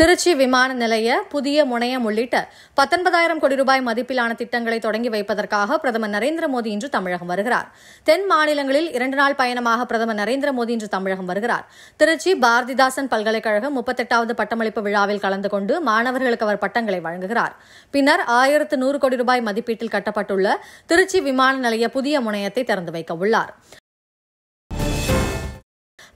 திருச்சி விமான நிலைய புதிய முனையம் உள்ளிட்ட பத்தொன்பதாயிரம் கோடி ரூபாய் மதிப்பிலான திட்டங்களை தொடங்கி வைப்பதற்காக பிரதமர் நரேந்திர மோடி இன்று தமிழகம் வருகிறார் தென் மாநிலங்களில் இரண்டு நாள் பயணமாக பிரதமர் நரேந்திர மோடி இன்று தமிழகம் வருகிறார் திருச்சி பாரதிதாசன் முப்பத்தி முப்பத்தெட்டாவது பட்டமளிப்பு விழாவில் கலந்து கொண்டு மாணவர்களுக்கு அவர் பட்டங்களை வழங்குகிறார் பின்னர் ஆயிரத்து நூறு கோடி ரூபாய் மதிப்பீட்டில் கட்டப்பட்டுள்ள திருச்சி விமான நிலைய புதிய முனையத்தை திறந்து வைக்க உள்ளாா்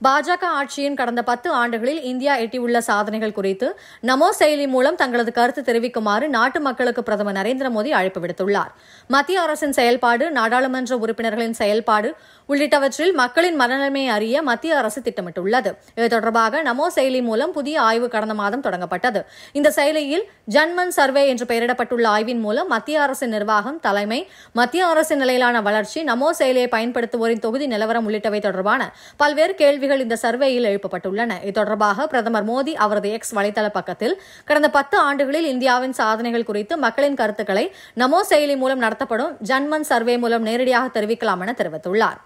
பாஜக ஆட்சியின் கடந்த பத்து ஆண்டுகளில் இந்தியா எட்டியுள்ள சாதனைகள் குறித்து நமோ செயலி மூலம் தங்களது கருத்து தெரிவிக்குமாறு நாட்டு மக்களுக்கு பிரதமர் நரேந்திர மோடி அழைப்பு விடுத்துள்ளார் மத்திய அரசின் செயல்பாடு நாடாளுமன்ற உறுப்பினர்களின் செயல்பாடு உள்ளிட்டவற்றில் மக்களின் மனநிலைமையை அறிய மத்திய அரசு திட்டமிட்டுள்ளது இது தொடர்பாக நமோ செயலி மூலம் புதிய ஆய்வு கடந்த மாதம் தொடங்கப்பட்டது இந்த செயலியில் ஜன்மன் சர்வே என்று பெயரிடப்பட்டுள்ள ஆய்வின் மூலம் மத்திய அரசின் நிர்வாகம் தலைமை மத்திய அரசின் நிலையிலான வளர்ச்சி நமோ செயலியை பயன்படுத்துவோரின் தொகுதி நிலவரம் உள்ளிட்டவை தொடர்பான பல்வேறு கேள்வி கேள்விகள் இந்த சர்வேயில் எழுப்பப்பட்டுள்ளன இது தொடர்பாக பிரதமர் மோடி அவரது எக்ஸ் வலைதள பக்கத்தில் கடந்த பத்து ஆண்டுகளில் இந்தியாவின் சாதனைகள் குறித்து மக்களின் கருத்துக்களை நமோ செயலி மூலம் நடத்தப்படும் ஜன்மன் சர்வே மூலம் நேரடியாக தெரிவிக்கலாம் என தெரிவித்துள்ளாா்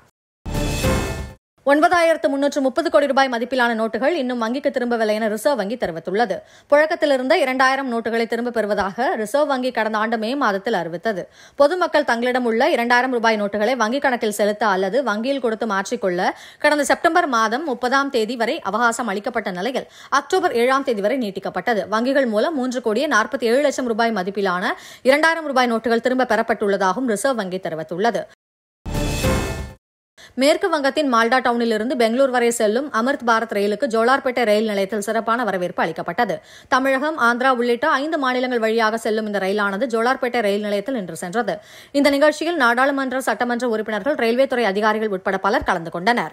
ஒன்பதாயிரத்து முன்னூற்று முப்பது கோடி ரூபாய் மதிப்பிலான நோட்டுகள் இன்னும் வங்கிக்கு திரும்பவில்லை என ரிசர்வ் வங்கி தெரிவித்துள்ளது புழக்கத்திலிருந்த இரண்டாயிரம் நோட்டுகளை திரும்பப் பெறுவதாக ரிசர்வ் வங்கி கடந்த ஆண்டு மே மாதத்தில் அறிவித்தது பொதுமக்கள் தங்களிடம் உள்ள இரண்டாயிரம் ரூபாய் நோட்டுகளை வங்கிக் கணக்கில் செலுத்த அல்லது வங்கியில் கொடுத்து மாற்றிக்கொள்ள கடந்த செப்டம்பர் மாதம் முப்பதாம் தேதி வரை அவகாசம் அளிக்கப்பட்ட நிலையில் அக்டோபர் ஏழாம் தேதி வரை நீட்டிக்கப்பட்டது வங்கிகள் மூலம் மூன்று கோடியே நாற்பத்தி ஏழு லட்சம் ரூபாய் மதிப்பிலான இரண்டாயிரம் ரூபாய் நோட்டுகள் திரும்ப பெறப்பட்டுள்ளதாகவும் ரிசர்வ் வங்கி தெரிவித்துள்ளது மேற்கு வங்கத்தின் மால்டா டவுனிலிருந்து பெங்களூர் வரை செல்லும் அமிர்த் பாரத் ரயிலுக்கு ஜோலார்பேட்டை ரயில் நிலையத்தில் சிறப்பான வரவேற்பு அளிக்கப்பட்டது தமிழகம் ஆந்திரா உள்ளிட்ட ஐந்து மாநிலங்கள் வழியாக செல்லும் இந்த ரயிலானது ஜோலார்பேட்டை ரயில் நிலையத்தில் இன்று சென்றது இந்த நிகழ்ச்சியில் நாடாளுமன்ற சட்டமன்ற உறுப்பினர்கள் ரயில்வே துறை அதிகாரிகள் உட்பட பலர் கலந்து கொண்டனா்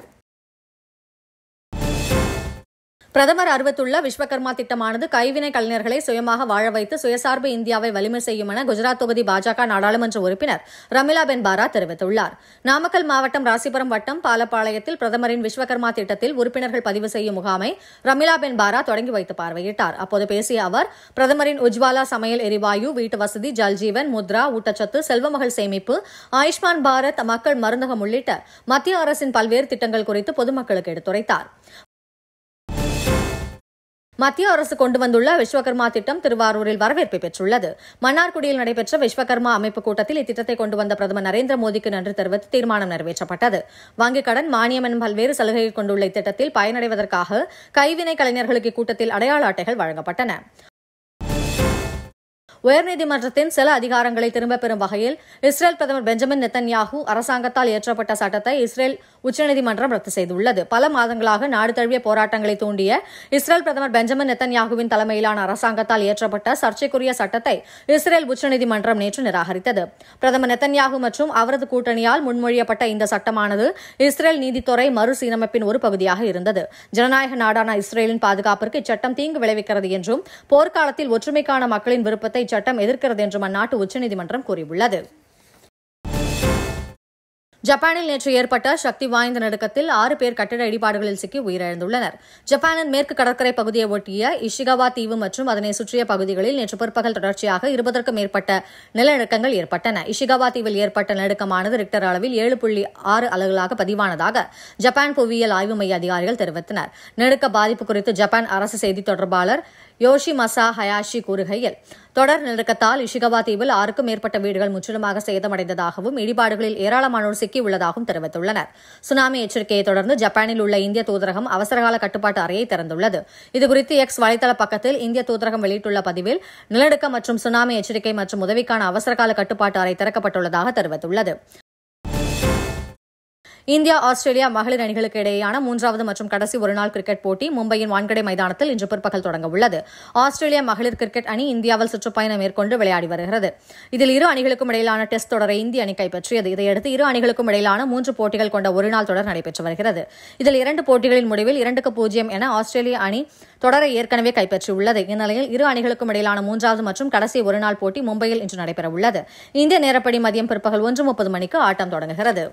பிரதமர் அறிவித்துள்ள விஸ்வகர்மா திட்டமானது கைவினை கலைஞர்களை சுயமாக வாழ வைத்து சுயசார்பு இந்தியாவை வலிமை செய்யும் என குஜராத் தொகுதி பாஜக நாடாளுமன்ற உறுப்பினர் ரமிலா பென் பாரா தெரிவித்துள்ளார் நாமக்கல் மாவட்டம் ராசிபுரம் வட்டம் பாலப்பாளையத்தில் பிரதமரின் விஸ்வகர்மா திட்டத்தில் உறுப்பினர்கள் பதிவு செய்யும் முகாமை பென் பாரா தொடங்கி வைத்து பார்வையிட்டார் அப்போது பேசிய அவர் பிரதமரின் உஜ்வாலா சமையல் எரிவாயு வீட்டு வசதி ஜல்ஜீவன் முத்ரா ஊட்டச்சத்து செல்வமகள் சேமிப்பு ஆயுஷ்மான் பாரத் மக்கள் மருந்தகம் உள்ளிட்ட மத்திய அரசின் பல்வேறு திட்டங்கள் குறித்து பொதுமக்களுக்கு எடுத்துரைத்தார் மத்திய அரசு கொண்டு வந்துள்ள விஸ்வகர்மா திட்டம் திருவாரூரில் வரவேற்பை பெற்றுள்ளது மன்னார்குடியில் நடைபெற்ற விஸ்வகர்மா அமைப்பு கூட்டத்தில் இத்திட்டத்தை கொண்டு வந்த பிரதமர் நரேந்திர மோடிக்கு நன்றி தெரிவித்து தீர்மானம் நிறைவேற்றப்பட்டது வங்கிக் கடன் மானியம் எனும் பல்வேறு சலுகைகள் கொண்டுள்ள இத்திட்டத்தில் பயனடைவதற்காக கைவினை கலைஞர்களுக்கு கூட்டத்தில் அடையாள அட்டைகள் வழங்கப்பட்டன உயர்நீதிமன்றத்தின் சில அதிகாரங்களை திரும்பப் பெறும் வகையில் இஸ்ரேல் பிரதமர் பெஞ்சமின் நெத்தன்யாகு அரசாங்கத்தால் இயற்றப்பட்ட சட்டத்தை இஸ்ரேல் உச்சநீதிமன்றம் ரத்து செய்துள்ளது பல மாதங்களாக நாடு தழுவிய போராட்டங்களை தூண்டிய இஸ்ரேல் பிரதமர் பெஞ்சமின் நெத்தன்யாகுவின் தலைமையிலான அரசாங்கத்தால் இயற்றப்பட்ட சர்ச்சைக்குரிய சட்டத்தை இஸ்ரேல் உச்சநீதிமன்றம் நேற்று நிராகரித்தது பிரதமர் நெத்தன்யாகு மற்றும் அவரது கூட்டணியால் முன்மொழியப்பட்ட இந்த சட்டமானது இஸ்ரேல் நீதித்துறை மறுசீரமைப்பின் ஒரு பகுதியாக இருந்தது ஜனநாயக நாடான இஸ்ரேலின் பாதுகாப்பிற்கு இச்சட்டம் தீங்கு விளைவிக்கிறது என்றும் போர்க்காலத்தில் ஒற்றுமைக்கான மக்களின் விருப்பத்தை சட்டம் எதிர்க்கிறது என்றும் அந்நாட்டு உச்சநீதிமன்றம் கூறியுள்ளது ஜப்பானில் நேற்று ஏற்பட்ட சக்தி வாய்ந்த நடுக்கத்தில் ஆறு பேர் கட்டிட இடிபாடுகளில் சிக்கி உயிரிழந்துள்ளனர் ஜப்பானின் மேற்கு கடற்கரை பகுதியை ஒட்டிய இஷிகவா தீவு மற்றும் அதனை சுற்றிய பகுதிகளில் நேற்று பிற்பகல் தொடர்ச்சியாக இருபதற்கும் மேற்பட்ட நிலநடுக்கங்கள் ஏற்பட்டன இஷிகவா தீவில் ஏற்பட்ட நடுக்கமானது ரிக்டர் அளவில் ஏழு புள்ளி ஆறு அலகுகளாக பதிவானதாக ஜப்பான் புவியியல் ஆய்வு மைய அதிகாரிகள் தெரிவித்தனர் நடுக்க பாதிப்பு குறித்து ஜப்பான் அரசு செய்தி தொடர்பாளர் யோஷி மசா ஹயாஷி கூறுகையில் தொடர் நெருக்கத்தால் இஷிகவா தீவில் ஆறுக்கும் மேற்பட்ட வீடுகள் முற்றிலுமாக சேதமடைந்ததாகவும் இடிபாடுகளில் ஏராளமானோர் சிக்கியுள்ளதாகவும் தெரிவித்துள்ளனர் சுனாமி எச்சரிக்கையை தொடர்ந்து ஜப்பானில் உள்ள இந்திய தூதரகம் அவசரகால கட்டுப்பாட்டு அறையை திறந்துள்ளது இதுகுறித்து எக்ஸ் வலைதள பக்கத்தில் இந்திய தூதரகம் வெளியிட்டுள்ள பதிவில் நிலநடுக்கம் மற்றும் சுனாமி எச்சரிக்கை மற்றும் உதவிக்கான அவசரகால கட்டுப்பாட்டு அறை திறக்கப்பட்டுள்ளதாக தெரிவித்துள்ளது இந்தியா ஆஸ்திரேலியா மகளிர் அணிகளுக்கு இடையேயான மூன்றாவது மற்றும் கடைசி ஒருநாள் கிரிக்கெட் போட்டி மும்பையின் வான்கடை மைதானத்தில் இன்று பிற்பகல் தொடங்க உள்ளது ஆஸ்திரேலியா மகளிர் கிரிக்கெட் அணி இந்தியாவில் சுற்றுப்பயணம் மேற்கொண்டு விளையாடி வருகிறது இதில் இரு அணிகளுக்கும் இடையிலான டெஸ்ட் தொடரை இந்திய அணி கைப்பற்றியது இதையடுத்து இரு அணிகளுக்கும் இடையிலான மூன்று போட்டிகள் கொண்ட ஒருநாள் தொடர் நடைபெற்று வருகிறது இதில் இரண்டு போட்டிகளின் முடிவில் இரண்டுக்கு பூஜ்ஜியம் என ஆஸ்திரேலிய அணி தொடரை ஏற்கனவே கைப்பற்றியுள்ளது இந்நிலையில் இரு அணிகளுக்கும் இடையிலான மூன்றாவது மற்றும் கடைசி ஒருநாள் போட்டி மும்பையில் இன்று நடைபெறவுள்ளது இந்திய நேரப்படி மதியம் பிற்பகல் ஒன்று முப்பது மணிக்கு ஆட்டம் தொடங்குகிறது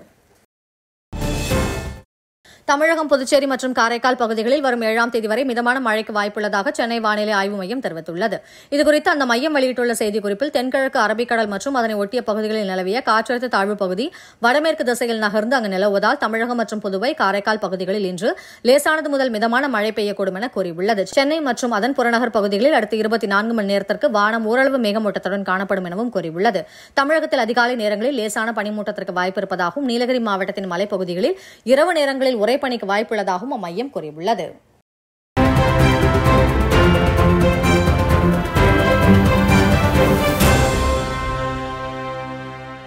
தமிழகம் புதுச்சேரி மற்றும் காரைக்கால் பகுதிகளில் வரும் ஏழாம் தேதி வரை மிதமான மழைக்கு வாய்ப்புள்ளதாக சென்னை வானிலை ஆய்வு மையம் தெரிவித்துள்ளது இதுகுறித்து அந்த மையம் வெளியிட்டுள்ள செய்திக்குறிப்பில் தென்கிழக்கு அரபிக்கடல் மற்றும் அதனை ஒட்டிய பகுதிகளில் நிலவிய காற்றழுத்த தாழ்வு பகுதி வடமேற்கு திசையில் நகர்ந்து அங்கு நிலவுவதால் தமிழகம் மற்றும் புதுவை காரைக்கால் பகுதிகளில் இன்று லேசானது முதல் மிதமான மழை பெய்யக்கூடும் என கூறியுள்ளது சென்னை மற்றும் அதன் புறநகர் பகுதிகளில் அடுத்த இருபத்தி நான்கு மணி நேரத்திற்கு வானம் ஓரளவு மேகமூட்டத்துடன் காணப்படும் எனவும் கூறியுள்ளது தமிழகத்தில் அதிகாலை நேரங்களில் லேசான பனிமூட்டத்திற்கு வாய்ப்பு இருப்பதாகவும் நீலகிரி மாவட்டத்தின் மலைப்பகுதிகளில் இரவு நேரங்களில் ஒரே மழை பணிக்கு வாய்ப்புள்ளதாகவும் அம்மையம் கூறியுள்ளது